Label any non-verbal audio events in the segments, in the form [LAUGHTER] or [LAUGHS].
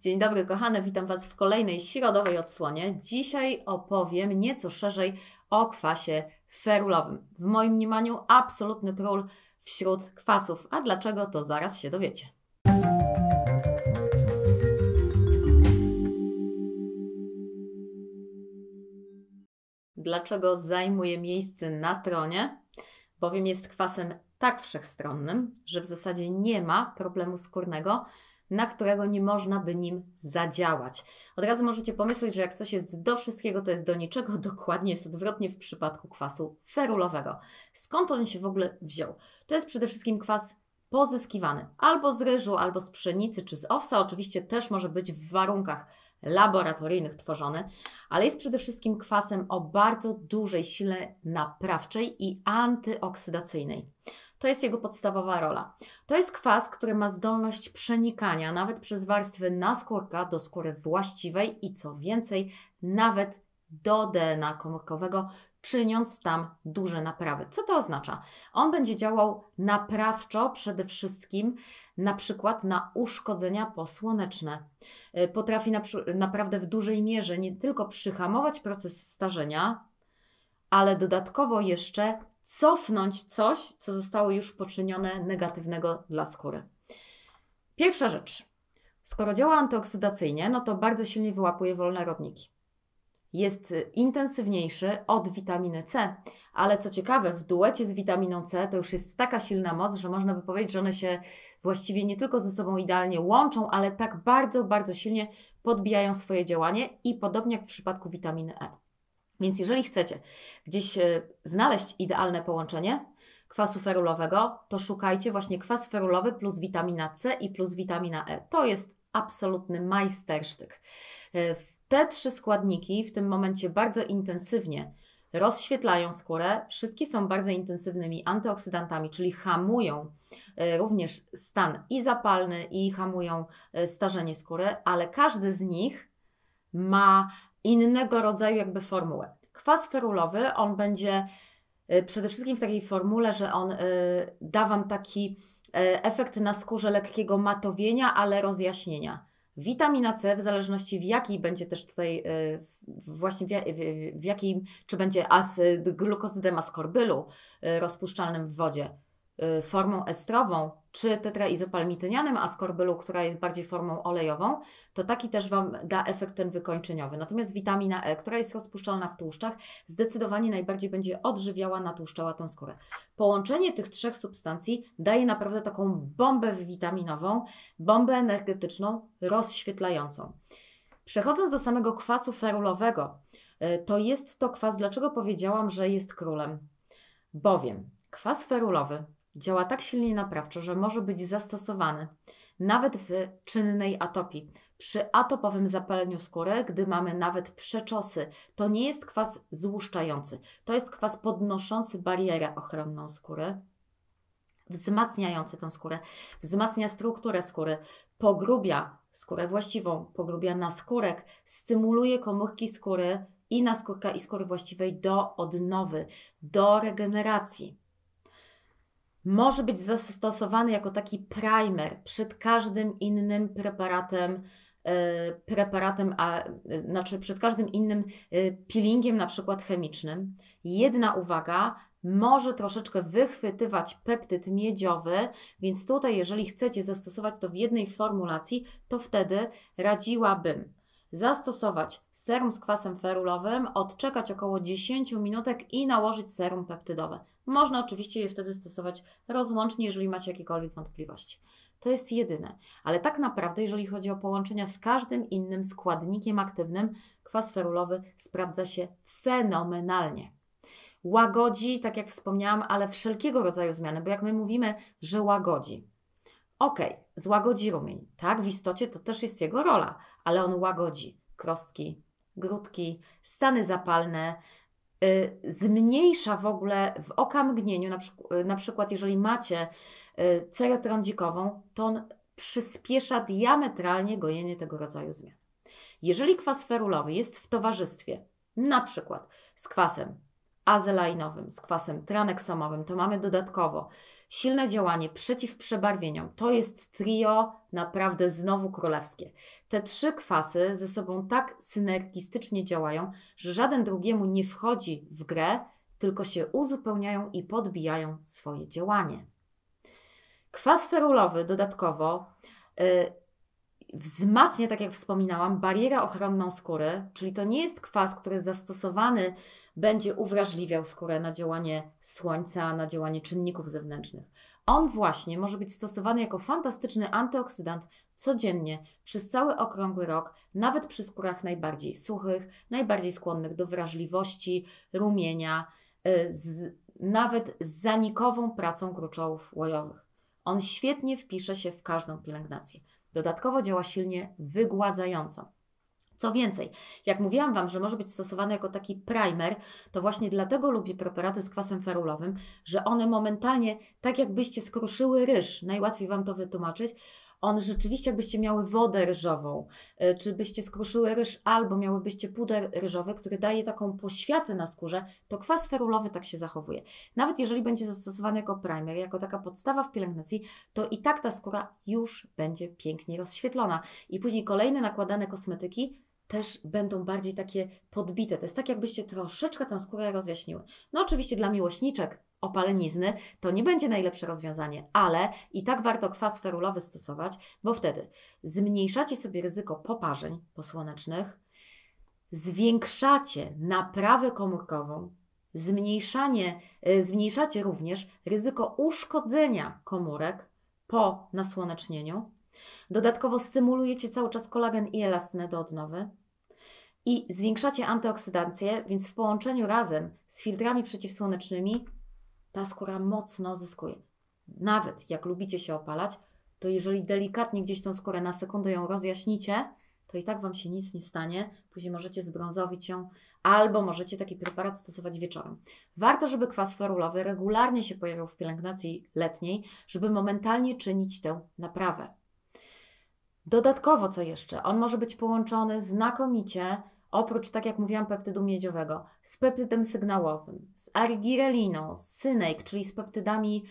Dzień dobry, kochane, witam Was w kolejnej środowej odsłonie. Dzisiaj opowiem nieco szerzej o kwasie ferulowym. W moim mniemaniu absolutny król wśród kwasów, a dlaczego to zaraz się dowiecie. Dlaczego zajmuje miejsce na tronie? Bowiem jest kwasem tak wszechstronnym, że w zasadzie nie ma problemu skórnego na którego nie można by nim zadziałać. Od razu możecie pomyśleć, że jak coś jest do wszystkiego, to jest do niczego. [LAUGHS] Dokładnie jest odwrotnie w przypadku kwasu ferulowego. Skąd on się w ogóle wziął? To jest przede wszystkim kwas pozyskiwany albo z ryżu, albo z pszenicy czy z owsa. Oczywiście też może być w warunkach laboratoryjnych tworzone, ale jest przede wszystkim kwasem o bardzo dużej sile naprawczej i antyoksydacyjnej. To jest jego podstawowa rola. To jest kwas, który ma zdolność przenikania nawet przez warstwy naskórka do skóry właściwej i co więcej, nawet do DNA komórkowego, czyniąc tam duże naprawy. Co to oznacza? On będzie działał naprawczo przede wszystkim na przykład na uszkodzenia posłoneczne. Y, potrafi na, naprawdę w dużej mierze nie tylko przyhamować proces starzenia, ale dodatkowo jeszcze cofnąć coś, co zostało już poczynione negatywnego dla skóry. Pierwsza rzecz. Skoro działa antyoksydacyjnie, no to bardzo silnie wyłapuje wolne rodniki jest intensywniejszy od witaminy C. Ale co ciekawe, w duecie z witaminą C to już jest taka silna moc, że można by powiedzieć, że one się właściwie nie tylko ze sobą idealnie łączą, ale tak bardzo, bardzo silnie podbijają swoje działanie i podobnie jak w przypadku witaminy E. Więc jeżeli chcecie gdzieś e, znaleźć idealne połączenie kwasu ferulowego, to szukajcie właśnie kwas ferulowy plus witamina C i plus witamina E. To jest absolutny majstersztyk. E, te trzy składniki w tym momencie bardzo intensywnie rozświetlają skórę. Wszystkie są bardzo intensywnymi antyoksydantami, czyli hamują e, również stan i zapalny, i hamują e, starzenie skóry, ale każdy z nich ma innego rodzaju jakby formułę. Kwas ferulowy, on będzie e, przede wszystkim w takiej formule, że on da Wam taki efekt na skórze lekkiego matowienia, ale rozjaśnienia. Witamina C, w zależności w jakiej będzie też tutaj, e, właśnie w, w, w jakim, czy będzie glukozydem askorbylu e, rozpuszczalnym w wodzie, Y, formą estrową, czy tetraizopalmitynianym askorbylu, która jest bardziej formą olejową, to taki też Wam da efekt ten wykończeniowy. Natomiast witamina E, która jest rozpuszczalna w tłuszczach, zdecydowanie najbardziej będzie odżywiała, natłuszczała tą skórę. Połączenie tych trzech substancji daje naprawdę taką bombę witaminową, bombę energetyczną, rozświetlającą. Przechodząc do samego kwasu ferulowego, y, to jest to kwas, dlaczego powiedziałam, że jest królem? Bowiem kwas ferulowy Działa tak silnie naprawczo, że może być zastosowany nawet w czynnej atopii. Przy atopowym zapaleniu skóry, gdy mamy nawet przeczosy, to nie jest kwas złuszczający, to jest kwas podnoszący barierę ochronną skóry, wzmacniający tą skórę, wzmacnia strukturę skóry, pogrubia skórę właściwą, pogrubia naskórek, stymuluje komórki skóry i naskórka i skóry właściwej do odnowy, do regeneracji może być zastosowany jako taki primer przed każdym innym preparatem, e, preparatem, a, e, znaczy przed każdym innym e, peelingiem, na przykład chemicznym. Jedna uwaga, może troszeczkę wychwytywać peptyd miedziowy, więc tutaj, jeżeli chcecie zastosować to w jednej formulacji, to wtedy radziłabym zastosować serum z kwasem ferulowym, odczekać około 10 minutek i nałożyć serum peptydowe. Można oczywiście je wtedy stosować rozłącznie, jeżeli macie jakiekolwiek wątpliwości. To jest jedyne, ale tak naprawdę, jeżeli chodzi o połączenia z każdym innym składnikiem aktywnym, kwas ferulowy sprawdza się fenomenalnie łagodzi, tak jak wspomniałam, ale wszelkiego rodzaju zmiany, bo jak my mówimy, że łagodzi, Okej, okay, złagodzi rumień. Tak, w istocie to też jest jego rola, ale on łagodzi krostki, grudki, stany zapalne, y, zmniejsza w ogóle w okamgnieniu, na, przykład, y, na przykład jeżeli macie y, cerę trądzikową, to on przyspiesza diametralnie gojenie tego rodzaju zmian. Jeżeli kwas ferulowy jest w towarzystwie, na przykład z kwasem azelainowym, z kwasem traneksamowym. to mamy dodatkowo silne działanie przeciw przebarwieniom. To jest trio naprawdę znowu królewskie. Te trzy kwasy ze sobą tak synergistycznie działają, że żaden drugiemu nie wchodzi w grę, tylko się uzupełniają i podbijają swoje działanie. Kwas ferulowy dodatkowo yy, wzmacnia, tak jak wspominałam, barierę ochronną skóry, czyli to nie jest kwas, który jest zastosowany będzie uwrażliwiał skórę na działanie słońca, na działanie czynników zewnętrznych. On właśnie może być stosowany jako fantastyczny antyoksydant codziennie, przez cały okrągły rok, nawet przy skórach najbardziej suchych, najbardziej skłonnych do wrażliwości, rumienia, y, z, nawet z zanikową pracą gruczołów łojowych. On świetnie wpisze się w każdą pielęgnację. Dodatkowo działa silnie wygładzająco. Co więcej, jak mówiłam Wam, że może być stosowany jako taki primer, to właśnie dlatego lubię preparaty z kwasem ferulowym, że one momentalnie, tak jakbyście skruszyły ryż, najłatwiej Wam to wytłumaczyć, on rzeczywiście, jakbyście miały wodę ryżową, e, czy byście skruszyły ryż, albo miałybyście puder ryżowy, który daje taką poświatę na skórze, to kwas ferulowy tak się zachowuje. Nawet jeżeli będzie zastosowany jako primer, jako taka podstawa w pielęgnacji, to i tak ta skóra już będzie pięknie rozświetlona. I później kolejne nakładane kosmetyki też będą bardziej takie podbite. To jest tak, jakbyście troszeczkę tę skórę rozjaśniły. No oczywiście dla miłośniczek opalenizny to nie będzie najlepsze rozwiązanie, ale i tak warto kwas ferulowy stosować, bo wtedy zmniejszacie sobie ryzyko poparzeń posłonecznych, zwiększacie naprawę komórkową, zmniejszanie, y, zmniejszacie również ryzyko uszkodzenia komórek po nasłonecznieniu, Dodatkowo stymulujecie cały czas kolagen i elastynę do odnowy. I zwiększacie antyoksydancje, więc w połączeniu razem z filtrami przeciwsłonecznymi ta skóra mocno zyskuje. Nawet jak lubicie się opalać, to jeżeli delikatnie gdzieś tą skórę na sekundę ją rozjaśnicie, to i tak Wam się nic nie stanie. Później możecie zbrązowić ją albo możecie taki preparat stosować wieczorem. Warto, żeby kwas florulowy regularnie się pojawiał w pielęgnacji letniej, żeby momentalnie czynić tę naprawę. Dodatkowo, co jeszcze? On może być połączony znakomicie, oprócz, tak jak mówiłam, peptydu miedziowego, z peptydem sygnałowym, z argireliną, z synek, czyli z peptydami,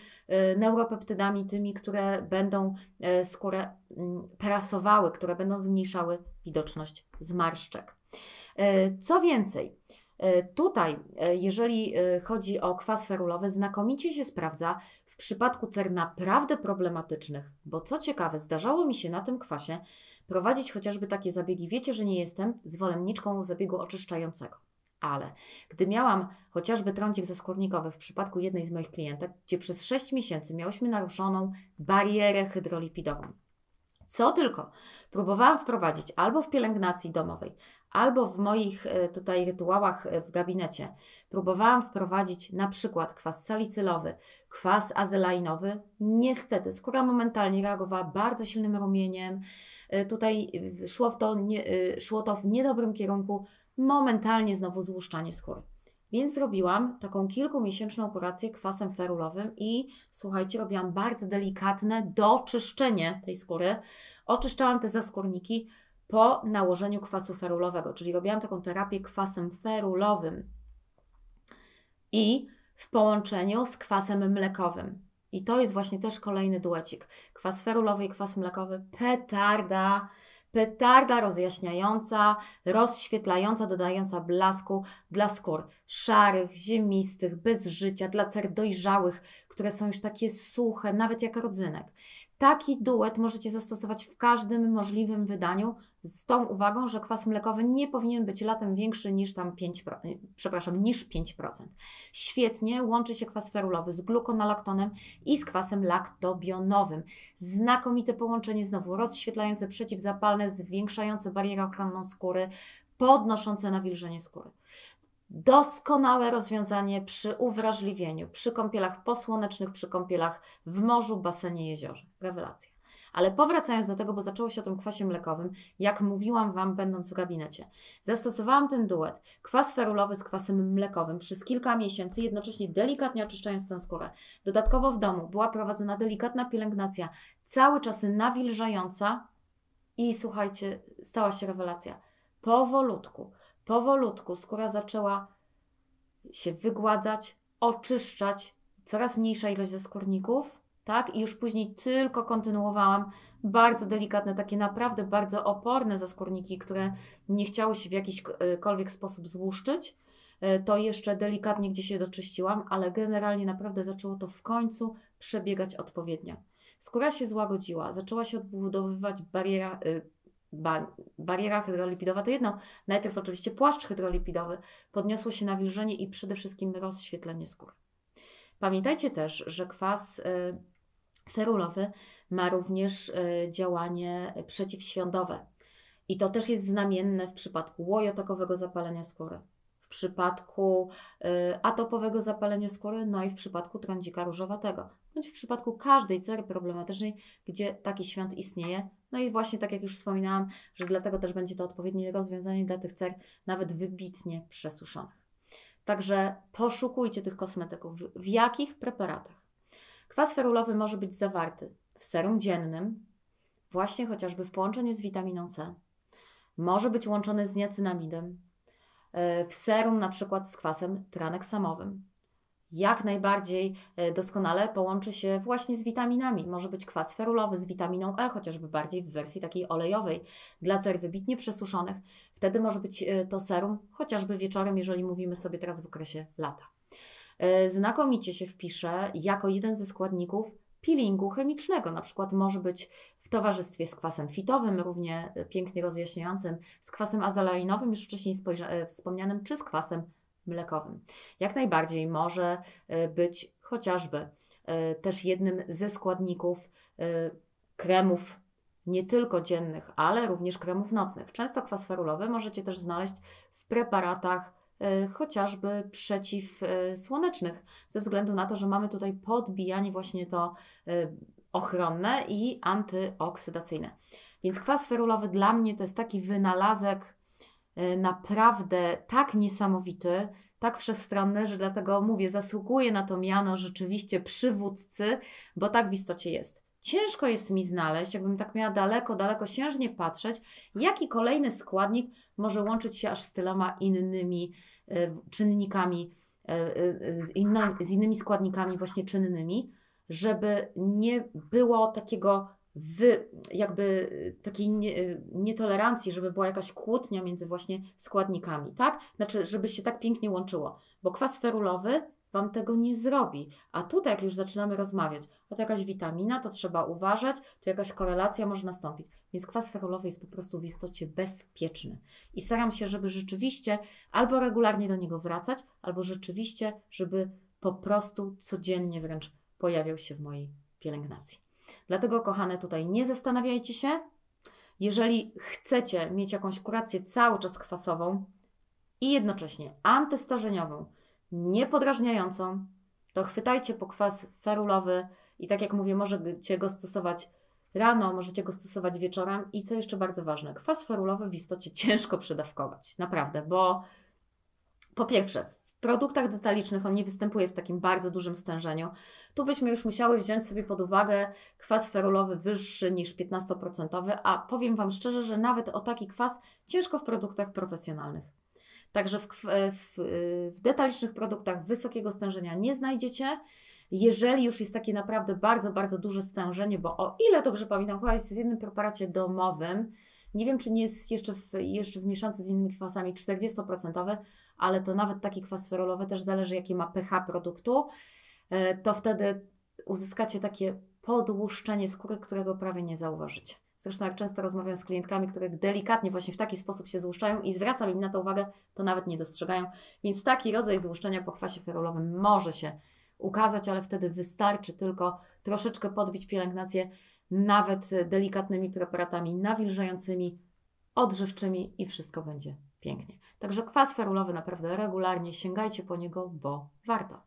y, neuropeptydami, tymi, które będą y, skórę mm, prasowały, które będą zmniejszały widoczność zmarszczek. Y, co więcej, E, tutaj, e, jeżeli e, chodzi o kwas ferulowy, znakomicie się sprawdza w przypadku cer naprawdę problematycznych, bo co ciekawe, zdarzało mi się na tym kwasie prowadzić chociażby takie zabiegi. Wiecie, że nie jestem zwolenniczką zabiegu oczyszczającego. Ale gdy miałam chociażby trądzik zaskórnikowy w przypadku jednej z moich klientek, gdzie przez 6 miesięcy miałyśmy naruszoną barierę hydrolipidową, co tylko próbowałam wprowadzić albo w pielęgnacji domowej, albo w moich e, tutaj rytuałach e, w gabinecie próbowałam wprowadzić na przykład kwas salicylowy, kwas azelainowy, niestety skóra momentalnie reagowała bardzo silnym rumieniem. E, tutaj szło, w to, nie, szło to w niedobrym kierunku, momentalnie znowu złuszczanie skóry. Więc zrobiłam taką kilkumiesięczną operację kwasem ferulowym i słuchajcie, robiłam bardzo delikatne doczyszczenie tej skóry. Oczyszczałam te zaskórniki, po nałożeniu kwasu ferulowego, czyli robiłam taką terapię kwasem ferulowym i w połączeniu z kwasem mlekowym. I to jest właśnie też kolejny duecik. Kwas ferulowy i kwas mlekowy, petarda, petarda rozjaśniająca, rozświetlająca, dodająca blasku dla skór szarych, ziemistych, bez życia, dla cer dojrzałych, które są już takie suche, nawet jak rodzynek. Taki duet możecie zastosować w każdym możliwym wydaniu, z tą uwagą, że kwas mlekowy nie powinien być latem większy niż tam 5, y, przepraszam, niż 5%. Świetnie łączy się kwas ferulowy z glukonalaktonem i z kwasem laktobionowym. Znakomite połączenie, znowu rozświetlające, przeciwzapalne, zwiększające barierę ochronną skóry, podnoszące nawilżenie skóry doskonałe rozwiązanie przy uwrażliwieniu, przy kąpielach posłonecznych, przy kąpielach w morzu, basenie, jeziorze. Rewelacja. Ale powracając do tego, bo zaczęło się o tym kwasie mlekowym, jak mówiłam Wam, będąc w gabinecie. Zastosowałam ten duet, kwas ferulowy z kwasem mlekowym przez kilka miesięcy, jednocześnie delikatnie oczyszczając tę skórę. Dodatkowo w domu była prowadzona delikatna pielęgnacja, cały czas nawilżająca i słuchajcie, stała się rewelacja. Powolutku, Powolutku skóra zaczęła się wygładzać, oczyszczać, coraz mniejsza ilość ze skórników, tak? I już później tylko kontynuowałam bardzo delikatne, takie naprawdę bardzo oporne zaskórniki, które nie chciały się w jakikolwiek e, sposób złuszczyć. E, to jeszcze delikatnie gdzieś się doczyściłam, ale generalnie naprawdę zaczęło to w końcu przebiegać odpowiednio. Skóra się złagodziła, zaczęła się odbudowywać bariera, e, ba bariera hydrolipidowa to jedno. Najpierw oczywiście płaszcz hydrolipidowy, podniosło się nawilżenie i przede wszystkim rozświetlenie skóry. Pamiętajcie też, że kwas y, ferulowy ma również y, działanie przeciwświądowe. I to też jest znamienne w przypadku łojotokowego zapalenia skóry, w przypadku y, atopowego zapalenia skóry, no i w przypadku trądzika różowatego bądź w przypadku każdej cery problematycznej, gdzie taki świąt istnieje. No i właśnie tak jak już wspominałam, że dlatego też będzie to odpowiednie rozwiązanie dla tych cer nawet wybitnie przesuszonych. Także poszukujcie tych kosmetyków. W jakich preparatach? Kwas ferulowy może być zawarty w serum dziennym, właśnie chociażby w połączeniu z witaminą C. Może być łączony z niacinamidem, e, w serum na przykład z kwasem traneksamowym jak najbardziej e, doskonale połączy się właśnie z witaminami. Może być kwas ferulowy z witaminą E, chociażby bardziej w wersji takiej olejowej. Dla cer wybitnie przesuszonych wtedy może być e, to serum, chociażby wieczorem, jeżeli mówimy sobie teraz w okresie lata. E, znakomicie się wpisze jako jeden ze składników peelingu chemicznego. Na przykład może być w towarzystwie z kwasem fitowym, równie pięknie rozjaśniającym, z kwasem azaleinowym, już wcześniej wspomnianym, czy z kwasem mlekowym. Jak najbardziej może e, być chociażby e, też jednym ze składników e, kremów nie tylko dziennych, ale również kremów nocnych. Często kwas ferulowy możecie też znaleźć w preparatach chociażby przeciwsłonecznych, ze względu na to, że mamy tutaj podbijanie właśnie to ochronne i antyoksydacyjne. Więc kwas ferulowy dla mnie to jest taki wynalazek E, naprawdę tak niesamowity, tak wszechstronny, że dlatego mówię, zasługuje na to miano rzeczywiście przywódcy, bo tak w istocie jest. Ciężko jest mi znaleźć, jakbym tak miała daleko, daleko siężnie patrzeć, jaki kolejny składnik może łączyć się aż z tyloma innymi e, czynnikami, e, z, z innymi składnikami właśnie czynnymi, żeby nie było takiego w jakby y, takiej nie, y, nietolerancji, żeby była jakaś kłótnia między właśnie składnikami, tak? Znaczy, żeby się tak pięknie łączyło, bo kwas ferulowy Wam tego nie zrobi. A tutaj, jak już zaczynamy rozmawiać, o to jakaś witamina, to trzeba uważać, to jakaś korelacja może nastąpić. Więc kwas ferulowy jest po prostu w istocie bezpieczny. I staram się, żeby rzeczywiście albo regularnie do niego wracać, albo rzeczywiście, żeby po prostu codziennie wręcz pojawiał się w mojej pielęgnacji. Dlatego, kochane, tutaj nie zastanawiajcie się. Jeżeli chcecie mieć jakąś kurację cały czas kwasową i jednocześnie antystarzeniową, niepodrażniającą, to chwytajcie po kwas ferulowy i tak jak mówię, możecie go stosować rano, możecie go stosować wieczorem i co jeszcze bardzo ważne, kwas ferulowy w istocie [LAUGHS] ciężko przedawkować, naprawdę, bo po pierwsze produktach detalicznych on nie występuje w takim bardzo dużym stężeniu. Tu byśmy już musiały wziąć sobie pod uwagę kwas ferulowy wyższy niż 15%, a powiem Wam szczerze, że nawet o taki kwas ciężko w produktach profesjonalnych. Także w, w, w detalicznych produktach wysokiego stężenia nie znajdziecie. Jeżeli już jest takie naprawdę bardzo, bardzo duże stężenie, bo o ile dobrze pamiętam, chyba jest w jednym preparacie domowym, nie wiem, czy nie jest jeszcze w, jeszcze w mieszance z innymi kwasami 40%, ale to nawet taki kwas ferolowy też zależy, jakie ma pH produktu. E, to wtedy uzyskacie takie podłuszczenie skóry, którego prawie nie zauważycie. Zresztą jak często rozmawiam z klientkami, które delikatnie właśnie w taki sposób się złuszczają i zwracam im na to uwagę, to nawet nie dostrzegają. Więc taki rodzaj złuszczenia po kwasie ferolowym może się ukazać, ale wtedy wystarczy tylko troszeczkę podbić pielęgnację nawet delikatnymi preparatami nawilżającymi, odżywczymi i wszystko będzie pięknie. Także kwas ferulowy naprawdę regularnie sięgajcie po niego, bo warto.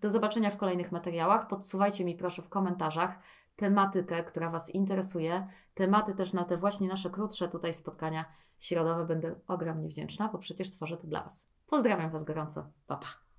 Do zobaczenia w kolejnych materiałach. Podsuwajcie mi proszę w komentarzach tematykę, która Was interesuje. Tematy też na te właśnie nasze krótsze tutaj spotkania środowe będę ogromnie wdzięczna, bo przecież tworzę to dla Was. Pozdrawiam Was gorąco. Pa, pa.